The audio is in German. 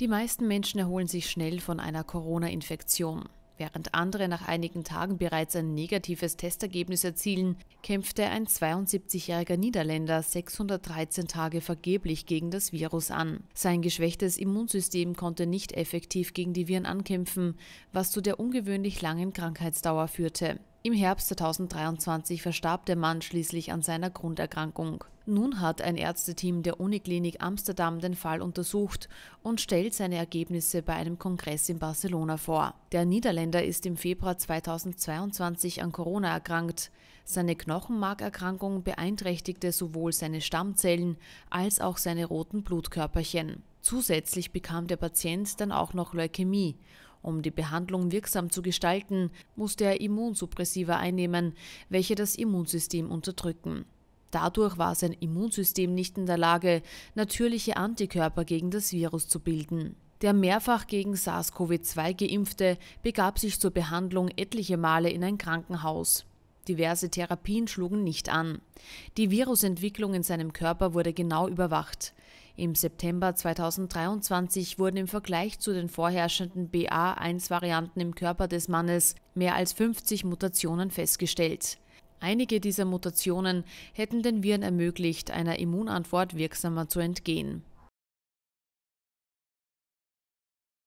Die meisten Menschen erholen sich schnell von einer Corona-Infektion. Während andere nach einigen Tagen bereits ein negatives Testergebnis erzielen, kämpfte ein 72-jähriger Niederländer 613 Tage vergeblich gegen das Virus an. Sein geschwächtes Immunsystem konnte nicht effektiv gegen die Viren ankämpfen, was zu der ungewöhnlich langen Krankheitsdauer führte. Im Herbst 2023 verstarb der Mann schließlich an seiner Grunderkrankung. Nun hat ein Ärzteteam der Uniklinik Amsterdam den Fall untersucht und stellt seine Ergebnisse bei einem Kongress in Barcelona vor. Der Niederländer ist im Februar 2022 an Corona erkrankt. Seine Knochenmarkerkrankung beeinträchtigte sowohl seine Stammzellen als auch seine roten Blutkörperchen. Zusätzlich bekam der Patient dann auch noch Leukämie. Um die Behandlung wirksam zu gestalten, musste er Immunsuppressiva einnehmen, welche das Immunsystem unterdrücken. Dadurch war sein Immunsystem nicht in der Lage, natürliche Antikörper gegen das Virus zu bilden. Der mehrfach gegen SARS-CoV-2 geimpfte begab sich zur Behandlung etliche Male in ein Krankenhaus. Diverse Therapien schlugen nicht an. Die Virusentwicklung in seinem Körper wurde genau überwacht. Im September 2023 wurden im Vergleich zu den vorherrschenden BA1-Varianten im Körper des Mannes mehr als 50 Mutationen festgestellt. Einige dieser Mutationen hätten den Viren ermöglicht, einer Immunantwort wirksamer zu entgehen